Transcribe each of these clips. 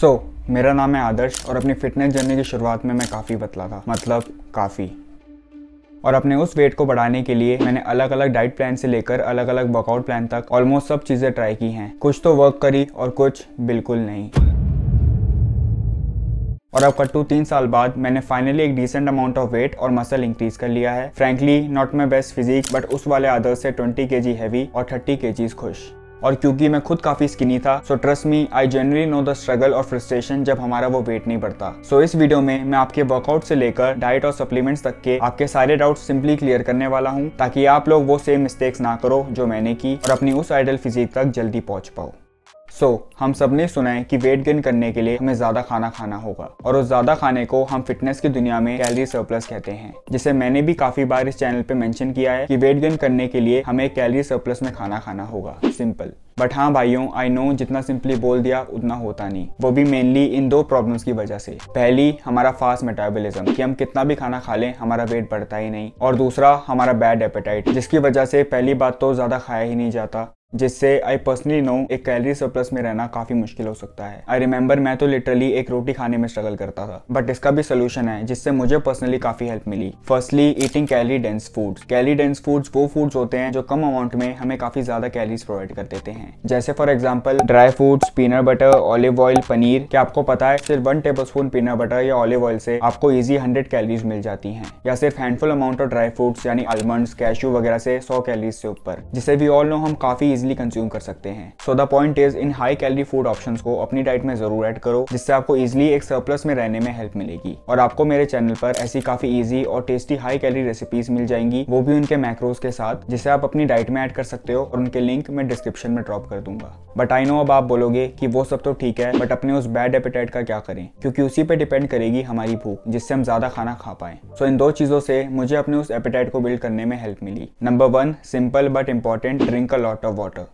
सो so, मेरा नाम है आदर्श और अपनी फिटनेस जर्नी की शुरुआत में मैं काफ़ी बतला था मतलब काफ़ी और अपने उस वेट को बढ़ाने के लिए मैंने अलग अलग डाइट प्लान से लेकर अलग अलग वर्कआउट प्लान तक ऑलमोस्ट सब चीज़ें ट्राई की हैं कुछ तो वर्क करी और कुछ बिल्कुल नहीं और अब कट्टू तीन साल बाद मैंने फाइनली एक डिसेंट अमाउंट ऑफ वेट और मसल इंक्रीज कर लिया है frankly not my best physique but उस वाले आदर्श से ट्वेंटी के जी हैवी और थर्टी के जीज खुश और क्योंकि मैं खुद काफी स्किनी था so trust me I generally know the struggle और फ्रस्ट्रेशन जब हमारा वो वेट नहीं बढ़ता सो so, इस वीडियो में मैं आपके वर्कआउट से लेकर डाइट और सप्लीमेंट्स तक के आपके सारे डाउट सिंपली क्लियर करने वाला हूँ ताकि आप लोग वो सेम मिस्टेक्स ना करो जो मैंने की और अपनी उस आइडल फिजिक तक जल्दी पहुंच पाओ सो so, हम सब ने सुना है कि वेट गेन करने के लिए हमें ज्यादा खाना खाना होगा और उस ज्यादा खाने को हम फिटनेस की दुनिया में कैलरी सरप्लस कहते हैं जिसे मैंने भी काफी बार इस चैनल पे मेंशन किया है कि वेट गेन करने के लिए हमें कैलरी सरप्लस में खाना खाना होगा सिंपल बट हाँ भाइयों आई नो जितना सिंपली बोल दिया उतना होता नहीं वो भी मेनली इन दो प्रॉब्लम्स की वजह से पहली हमारा फास्ट मेटाबॉलिज्म कि हम कितना भी खाना खा लें हमारा वेट बढ़ता ही नहीं और दूसरा हमारा बैड एपेटाइट जिसकी वजह से पहली बात तो ज्यादा खाया ही नहीं जाता जिससे आई पर्सनली नो एक कैलरी सरप्लस में रहना काफी मुश्किल हो सकता है आई रिमेम्बर मैं तो लिटरली एक रोटी खाने में स्ट्रगल करता था बट इसका भी सोल्यूशन है जिससे मुझे पर्सनली काफी हेल्प मिली firstly eating calorie dense foods calorie dense foods वो फूड्स होते हैं जो कम अमाउंट में हमें काफी ज्यादा कैलरीज प्रोवाइड कर देते हैं जैसे for example dry fruits peanut butter olive oil paneer क्या आपको पता है सिर्फ one tablespoon peanut butter या ऑलिव ऑयल से आपको इजी हंड्रेड कैलरीज मिल जाती है या सिर्फ handful amount of dry fruits यानी आलमंड कैश्यू वगैरह से सौ कैलरीज से ऊपर जिसे वी ऑल नो हम काफी इजिली कंज्यूम कर सकते हैं so the point is in high calorie food option को अपनी डाइट में जरूर एड करो जिससे आपको इजिली एक सरप्लस में रहने में हेल्प मिलेगी और आपको मेरे चैनल पर ऐसी काफी ईजी और टेस्टी हाई कैलरी रेसिपीज मिल जाएंगी वो भी उनके मैक्रोज के साथ जिसे आप अपनी डाइट में एड कर सकते हो और उनके लिंक मैं डिस्क्रिप्शन में ड्रॉप कर दूंगा बट आई नो अब आप बोलोगे की वो सब तो ठीक है बट अपने उस बैड एपिटाइट का क्या करें क्योंकि उसी पर डिपेंड करेगी हमारी भूख जिससे हम ज्यादा खाना खा पाए सो इन दो चीजों से मुझे अपने उस एपिटाइट को बिल्ड करने में हेल्प मिली number one simple but important drink a lot of water.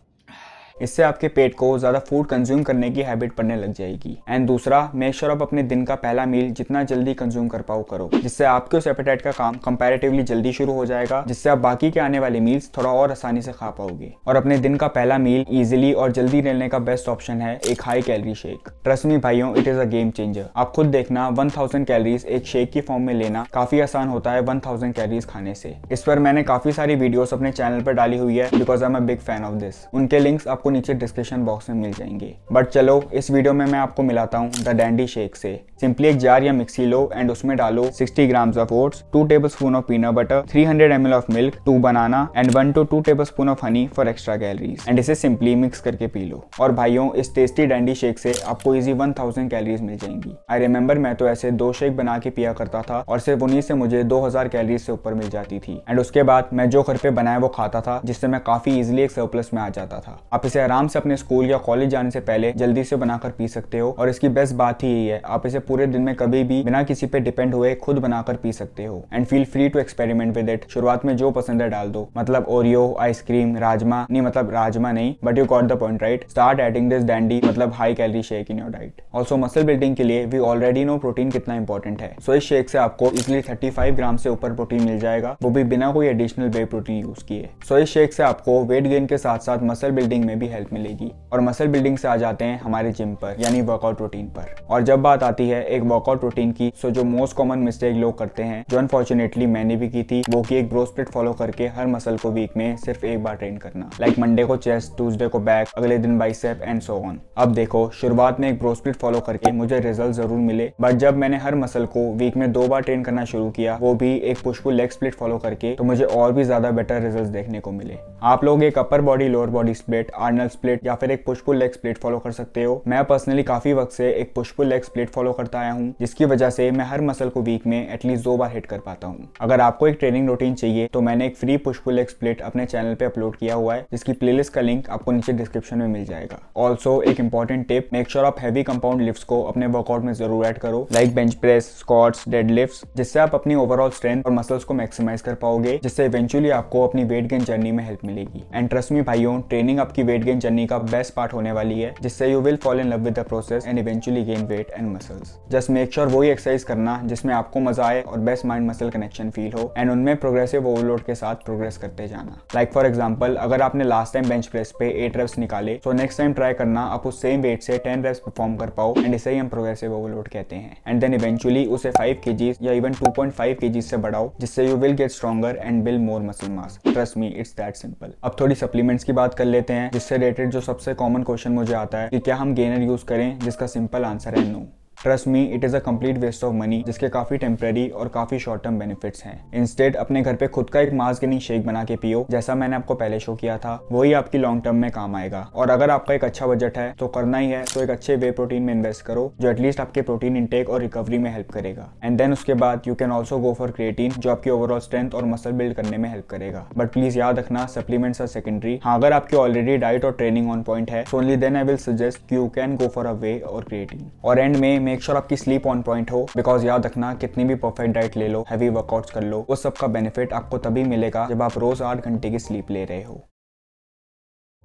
इससे आपके पेट को ज़्यादा फूड कंज्यूम करने की हैबिट पड़ने लग जाएगी एंड दूसरा मेक श्योर आप अपने दिन का पहला मील जितना जल्दी कंज्यूम कर पाओ करो जिससे आपके उस एपेटाइट का काम कंपेरेटिवली जल्दी शुरू हो जाएगा जिससे आप बाकी के आने वाले मील्स थोड़ा और आसानी से खा पाओगे और अपने दिन का पहला मील इजिली और जल्दी लेने का बेस्ट ऑप्शन है एक high calorie shake trust me भाइयों it is a game changer आप खुद देखना वन कैलोरीज एक शेक की फॉर्म में लेना काफी आसान होता है वन कैलोरीज खाने से इस पर मैंने काफी सारी वीडियोस अपने चैनल पर डाली हुई है because I am big fan of this उनके लिंक्स आपको नीचे डिस्क्रिप्शन बॉक्स में मिल जाएंगे बट चलो इस वीडियो में मैं आपको मिलाता हूँ द डैंडी शेक से सिंपली एक जार या मिक्सी लो एंड उसमें डालो 60 grams of oats 2 tablespoon of peanut butter 300 L of milk 2 banana and 1 to 2 tablespoon of honey for extra calories and इसे सिंपली मिक्स करके पी लो और भाइयों इस टेस्टी डैंडी शेक से आपको इजी 1000 कैलरीज मिल जाएंगी आई रिमेम्बर मैं तो ऐसे दो शेक बना के पिया करता था और सिर्फ उन्हीं से मुझे हजार कैलोरीज से ऊपर मिल जाती थी एंड उसके बाद मैं जो घर पे बनाया वो खाता था जिससे मैं काफी इजिली एक सरप्लस में आ जाता था आप इसे आराम से अपने स्कूल या कॉलेज जाने से पहले जल्दी से बनाकर पी सकते हो और इसकी बेस्ट बात ही यही है आप इसे पूरे दिन में कभी भी बिना किसी पे डिपेंड हुए खुद बनाकर पी सकते हो and feel free to experiment with it शुरुआत में जो पसंद है डाल दो मतलब ओरियो आइसक्रीम राजमा नहीं मतलब राजमा नहीं but you got the point right start adding this dandy मतलब high calorie shake in your diet also muscle building के लिए वी ऑलरेडी नो प्रोटीन कितना इंपॉर्टेंट है सो so, इस शेक से आपको इजिली फाइव ग्राम से ऊपर प्रोटीन मिल जाएगा वो भी बिना कोई एडिशनल वे प्रोटीन यूज किए सो इस शेक से आपको वेट गेन के साथ साथ मसल बिल्डिंग में भी हेल्प मिलेगी और मसल बिल्डिंग से आ जाते हैं हमारे जिम पर यानी वर्कआउट रूटीन पर और जब बात आती है है एक वर्कआउट रूटीन की सो जो मोस्ट कॉमन मिस्टेक लोग करते हैं जो अनफॉर्चुनेटली मैंने भी की थी वो की एक ब्रोस्प्लिट फॉलो करके हर मसल को वीक में सिर्फ एक बार ट्रेन करना लाइक like मंडे को चेस्ट ट्यूजडे को बैक अगले दिन बाइसेप एंड सो ऑन अब देखो शुरुआत में एक ब्रोस्प्लिट फॉलो करके मुझे रिजल्ट जरूर मिले बट जब मैंने हर मसल को वीक में दो बार ट्रेन करना शुरू किया वो भी एक पुशपुल लेग स्प्लिट फॉलो करके तो मुझे और भी ज्यादा बेटर रिजल्ट देखने को मिले आप लोग एक upper body lower body split Arnold split या फिर एक पुष्पुल लेग स्प्लिट फॉलो कर सकते हो मैं पर्सनली काफी वक्त से एक पुष्पुल लेग स्प्लिट फॉलो करता करता आया हूँ जिसकी वजह से मैं हर मसल को वीक में एटलीस्ट दो बार हिट कर पाता हूँ अगर आपको एक ट्रेनिंग रूटीन चाहिए तो मैंने एक फ्री पुष्पुल लेग स्प्लिट अपने चैनल पे अपलोड किया हुआ है जिसकी प्लेलिस्ट का लिंक आपको नीचे डिस्क्रिप्शन में मिल जाएगा ऑल्सो एक इंपॉर्टेंट टिप मेक श्योर आप हैवी कंपाउंड लिफ्ट को अपने वर्कआउट में जरूर एड करो like bench press squats deadlift जिससे आप अपनी ओवरऑल स्ट्रेंथ और मसल्स को मैक्सिमाइज कर पाओगे जिससे इवेंचुअली आपको अपनी वेट गेन जर्नी में हेल्प मिलेगी एंड ट्रस्ट मी भाइयों ट्रेनिंग आपकी वेट गेन जर्नी का बेस्ट पार्ट होने वाली है जिससे you will fall in love with the process and eventually gain weight and muscles just make sure वही एक्सरसाइज करना जिसमें आपको मजा आए और best mind muscle connection feel हो एंड उनमें प्रोग्रेसिव ओवरलोड के साथ प्रोग्रेस करते जाना लाइक फॉर एग्जाम्पल अगर आपने लास्ट टाइम बेंच प्रेस पे एट रेप्स निकाले तो नेक्स्ट टाइम ट्राई करना आप उस सेम वेट से टेन रेप्स परफॉर्म कर पाओ एंड इसे ही हम प्रोग्रेसिव ओवरलोड कहते हैं एंड देन इवेंचुअली उसे फाइव के या इवन टू पॉइंट फाइव के से बढ़ाओ जिससे you will get stronger and build more muscle mass trust me it's that simple अब थोड़ी सप्लीमेंट्स की बात कर लेते हैं जिससे रिलेटेड जो सबसे कॉमन क्वेश्चन मुझे आता है कि क्या हम गेनर यूज करें जिसका सिंपल आंसर है no trust me it is a complete waste of money जिसके काफ़ी टेम्प्रेरी और काफ़ी शॉर्ट टर्म बेनिफिट्स हैं इंस्टेड अपने घर पे खुद का एक मास्किनिंग शेक बना के पियो जैसा मैंने आपको पहले शो किया था वही आपकी लॉन्ग टर्म में काम आएगा और अगर आपका एक अच्छा बजट है तो करना ही है तो एक अच्छे वे प्रोटीन में इन्वेस्ट करो जो एटलीस्ट आपके प्रोटीन इनटेक और रिकवरी में हेल्प करेगा एंड देन उसके बाद you can also go for creatine जो आपकी ओवरऑल स्ट्रेंथ और मसल बिल्ड करने में हेल्प करेगा बट प्लीज याद रखना सप्लीमेंट्स आर सेकेंडरी हाँ अगर आपकी ऑलरेडी डाइट और ट्रेनिंग ऑन पॉइंट है only then I will suggest you can go for a whey और क्रिएटिन और एंड में मेक श्योर आपकी स्लीप ऑन पॉइंट हो बिकॉज याद रखना कितनी भी परफेक्ट डाइट ले लो हैवी वर्कआउट्स कर लो उस सब का बेनिफिट आपको तभी मिलेगा जब आप रोज आठ घंटे की स्लीप ले रहे हो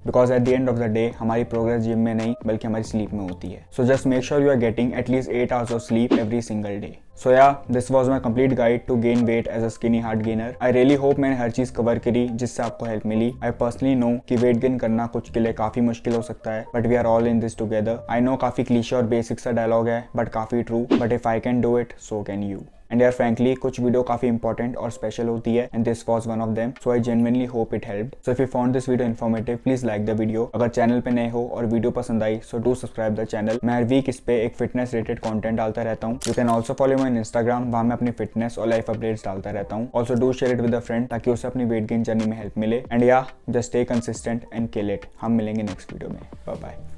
because at the end of the day हमारी प्रोग्रेस जिम में नहीं बल्कि हमारी स्लीप में होती है so just make sure you are getting at least eight hours of sleep every single day so yeah this was my complete guide to gain weight as a skinny hard gainer I really hope मैंने हर चीज cover करी जिससे आपको help मिली I personally know कि weight gain करना कुछ के लिए काफी मुश्किल हो सकता है but we are all in this together I know काफी क्लीशे और बेसिक सा डायलॉग है बट काफी true but if I can do it so can you and यार फ्रेंकली कुछ वीडियो काफी इंपॉर्टेंट और स्पेशल होती है and this was one of them so I genuinely hope it help so if you found this video informative please like the video अगर channel पे नए हो और वीडियो पसंद आई so do subscribe the channel मैं हर वीक इस पे एक फिटनेस रिलेटेड कॉन्टेंट डालता रहता हूँ you can also follow my Instagram वहाँ मैं अपनी फिटनेस और लाइफ अपडेट्स डालता रहता हूँ also do share it with a friend ताकि उसे अपनी वेट गेन जर्नी में हेल्प मिले and yeah just stay consistent and kill it हम मिलेंगे नेक्स्ट वीडियो में बाय